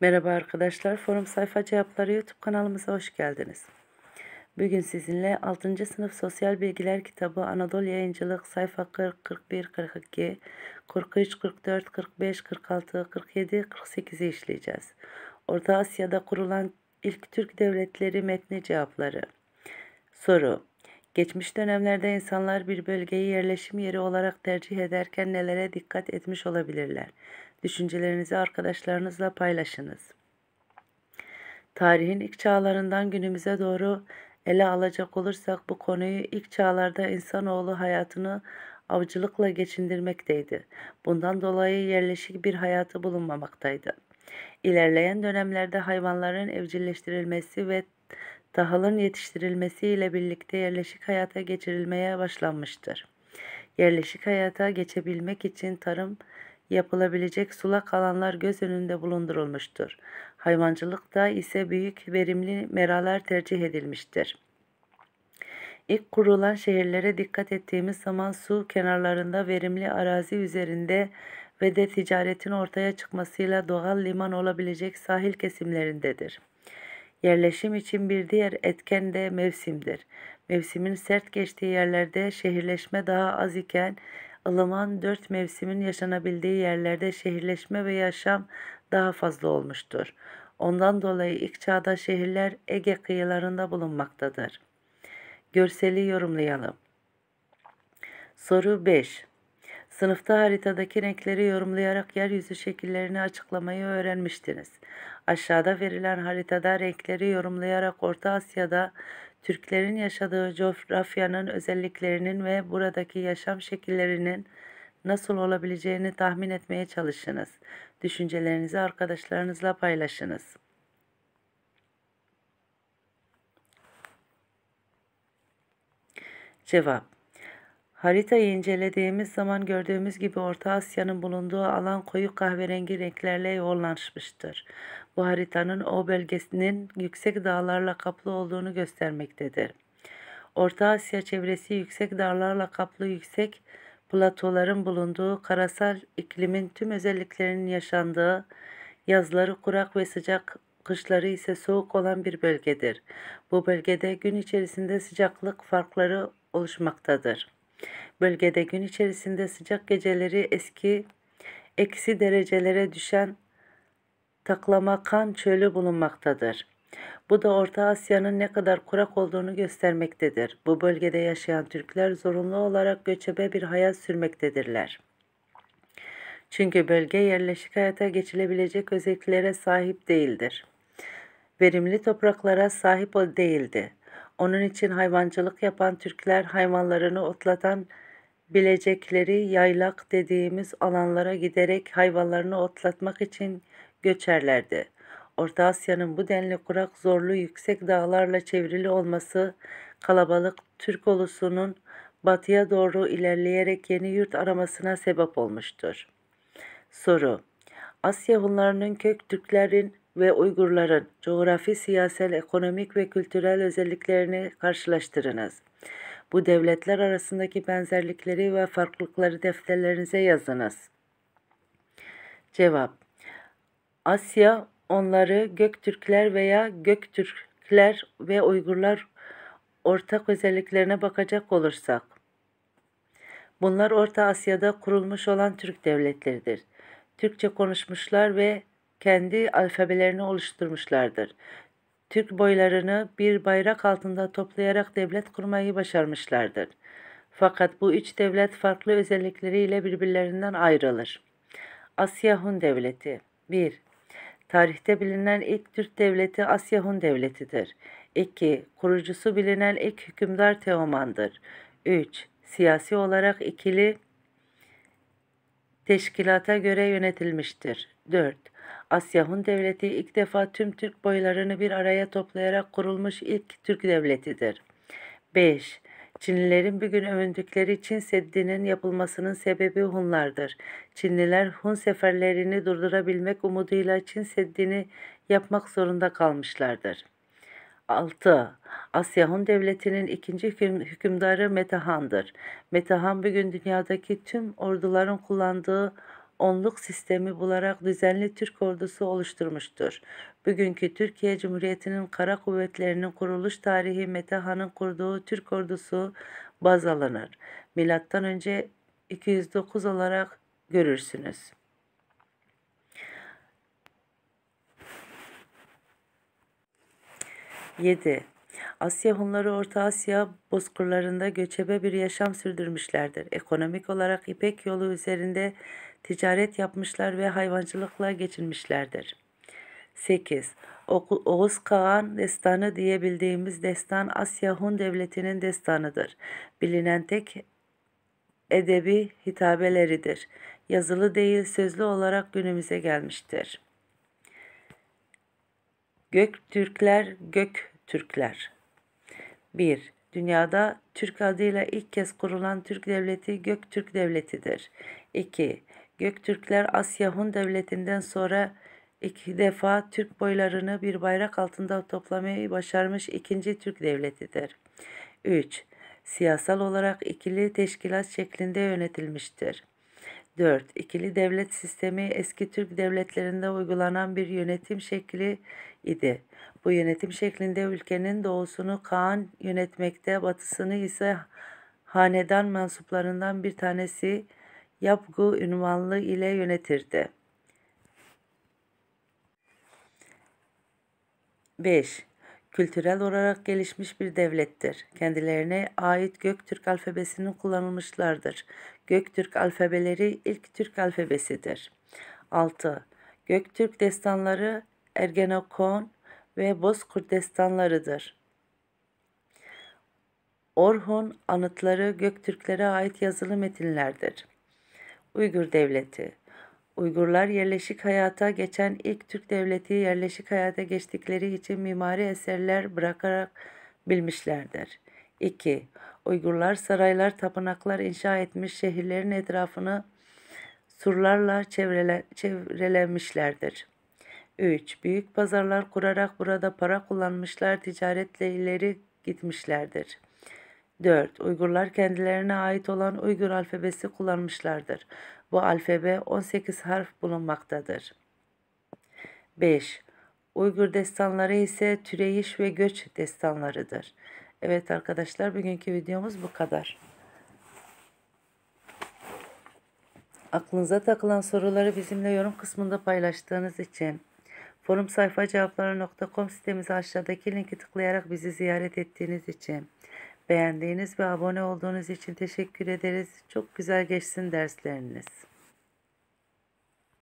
Merhaba arkadaşlar, Forum Sayfa Cevapları YouTube kanalımıza hoş geldiniz. Bugün sizinle 6. sınıf Sosyal Bilgiler kitabı Anadolu Yayıncılık sayfa 40, 41, 42, 43, 44, 45, 46, 47, 48'i işleyeceğiz. Orta Asya'da kurulan ilk Türk devletleri metni cevapları. Soru Geçmiş dönemlerde insanlar bir bölgeyi yerleşim yeri olarak tercih ederken nelere dikkat etmiş olabilirler? Düşüncelerinizi arkadaşlarınızla paylaşınız. Tarihin ilk çağlarından günümüze doğru ele alacak olursak bu konuyu ilk çağlarda insanoğlu hayatını avcılıkla geçindirmekteydi. Bundan dolayı yerleşik bir hayatı bulunmamaktaydı. İlerleyen dönemlerde hayvanların evcilleştirilmesi ve tahılın yetiştirilmesi ile birlikte yerleşik hayata geçirilmeye başlanmıştır. Yerleşik hayata geçebilmek için tarım yapılabilecek sulak alanlar göz önünde bulundurulmuştur. Hayvancılıkta ise büyük verimli meralar tercih edilmiştir. İlk kurulan şehirlere dikkat ettiğimiz zaman su kenarlarında verimli arazi üzerinde ve de ticaretin ortaya çıkmasıyla doğal liman olabilecek sahil kesimlerindedir. Yerleşim için bir diğer etken de mevsimdir. Mevsimin sert geçtiği yerlerde şehirleşme daha az iken ılıman dört mevsimin yaşanabildiği yerlerde şehirleşme ve yaşam daha fazla olmuştur. Ondan dolayı ilk çağda şehirler Ege kıyılarında bulunmaktadır. Görseli yorumlayalım. Soru 5. Sınıfta haritadaki renkleri yorumlayarak yeryüzü şekillerini açıklamayı öğrenmiştiniz. Aşağıda verilen haritada renkleri yorumlayarak Orta Asya'da Türklerin yaşadığı coğrafyanın özelliklerinin ve buradaki yaşam şekillerinin nasıl olabileceğini tahmin etmeye çalışınız. Düşüncelerinizi arkadaşlarınızla paylaşınız. Cevap Haritayı incelediğimiz zaman gördüğümüz gibi Orta Asya'nın bulunduğu alan koyu kahverengi renklerle yoğunlaşmıştır. Bu haritanın o bölgesinin yüksek dağlarla kaplı olduğunu göstermektedir. Orta Asya çevresi yüksek dağlarla kaplı yüksek platoların bulunduğu karasal iklimin tüm özelliklerinin yaşandığı, yazları kurak ve sıcak, kışları ise soğuk olan bir bölgedir. Bu bölgede gün içerisinde sıcaklık farkları oluşmaktadır. Bölgede gün içerisinde sıcak geceleri eski eksi derecelere düşen Taklamakan çölü bulunmaktadır. Bu da Orta Asya'nın ne kadar kurak olduğunu göstermektedir. Bu bölgede yaşayan Türkler zorunlu olarak göçebe bir hayat sürmektedirler. Çünkü bölge yerleşik hayata geçilebilecek özelliklere sahip değildir. Verimli topraklara sahip değildi. Onun için hayvancılık yapan Türkler hayvanlarını otlatan bilecekleri yaylak dediğimiz alanlara giderek hayvanlarını otlatmak için göçerlerdi. Orta Asya'nın bu denli kurak, zorlu, yüksek dağlarla çevrili olması kalabalık Türk ulusunun batıya doğru ilerleyerek yeni yurt aramasına sebep olmuştur. Soru Asya Hunlarının kök Türklerin ve Uygurların coğrafi, siyasal, ekonomik ve kültürel özelliklerini karşılaştırınız. Bu devletler arasındaki benzerlikleri ve farklılıkları defterlerinize yazınız. Cevap Asya onları Göktürkler veya Göktürkler ve Uygurlar ortak özelliklerine bakacak olursak. Bunlar Orta Asya'da kurulmuş olan Türk devletleridir. Türkçe konuşmuşlar ve kendi alfabelerini oluşturmuşlardır. Türk boylarını bir bayrak altında toplayarak devlet kurmayı başarmışlardır. Fakat bu üç devlet farklı özellikleriyle birbirlerinden ayrılır. Asya Hun Devleti 1. Tarihte bilinen ilk Türk devleti Asya Hun Devleti'dir. 2. Kurucusu bilinen ilk hükümdar Teoman'dır. 3. Siyasi olarak ikili teşkilata göre yönetilmiştir. 4. Asya Hun Devleti ilk defa tüm Türk boylarını bir araya toplayarak kurulmuş ilk Türk devletidir. 5. Çinlilerin bir gün övündükleri Çin Seddi'nin yapılmasının sebebi Hunlardır. Çinliler Hun seferlerini durdurabilmek umuduyla Çin Seddi'ni yapmak zorunda kalmışlardır. 6. Asya Hun Devleti'nin ikinci hükümdarı Metehan'dır. Metehan bugün dünyadaki tüm orduların kullandığı onluk sistemi bularak düzenli Türk ordusu oluşturmuştur. Bugünkü Türkiye Cumhuriyeti'nin kara kuvvetlerinin kuruluş tarihi Metehan'ın kurduğu Türk ordusu baz alınır. Milattan önce 209 olarak görürsünüz. Yedi. Asya Hunları Orta Asya bozkırlarında göçebe bir yaşam sürdürmüşlerdir. Ekonomik olarak İpek yolu üzerinde ticaret yapmışlar ve hayvancılıkla geçinmişlerdir. 8. Oğuz Kağan destanı diyebildiğimiz destan Asya Hun Devleti'nin destanıdır. Bilinen tek edebi hitabeleridir. Yazılı değil sözlü olarak günümüze gelmiştir. Gök Türkler, Gök Türkler 1. Dünyada Türk adıyla ilk kez kurulan Türk Devleti Göktürk Devleti'dir. 2. Göktürkler Asya Hun Devleti'nden sonra iki defa Türk boylarını bir bayrak altında toplamayı başarmış ikinci Türk Devleti'dir. 3. Siyasal olarak ikili teşkilat şeklinde yönetilmiştir. 4. İkili devlet sistemi eski Türk devletlerinde uygulanan bir yönetim şekli idi. Bu yönetim şeklinde ülkenin doğusunu Kaan yönetmekte, batısını ise hanedan mensuplarından bir tanesi Yapgu ünvanlı ile yönetirdi. 5. Kültürel olarak gelişmiş bir devlettir. Kendilerine ait Göktürk alfabesinin kullanılmışlardır. Göktürk alfabeleri ilk Türk alfabesidir. 6. Göktürk destanları Ergenekon ve Bozkurt destanlarıdır. Orhun anıtları Göktürklere ait yazılı metinlerdir. Uygur Devleti Uygurlar yerleşik hayata geçen ilk Türk devleti yerleşik hayata geçtikleri için mimari eserler bırakarak bilmişlerdir. 2. Uygurlar saraylar, tapınaklar inşa etmiş şehirlerin etrafını surlarla çevrele, çevrelemişlerdir. 3. Büyük pazarlar kurarak burada para kullanmışlar, ticaretle ileri gitmişlerdir. 4. Uygurlar kendilerine ait olan Uygur alfabesi kullanmışlardır. Bu alfabe 18 harf bulunmaktadır. 5. Uygur destanları ise türeyiş ve göç destanlarıdır. Evet arkadaşlar bugünkü videomuz bu kadar. Aklınıza takılan soruları bizimle yorum kısmında paylaştığınız için forum sayfa cevapları.com sitemize aşağıdaki linki tıklayarak bizi ziyaret ettiğiniz için beğendiğiniz ve abone olduğunuz için teşekkür ederiz. Çok güzel geçsin dersleriniz.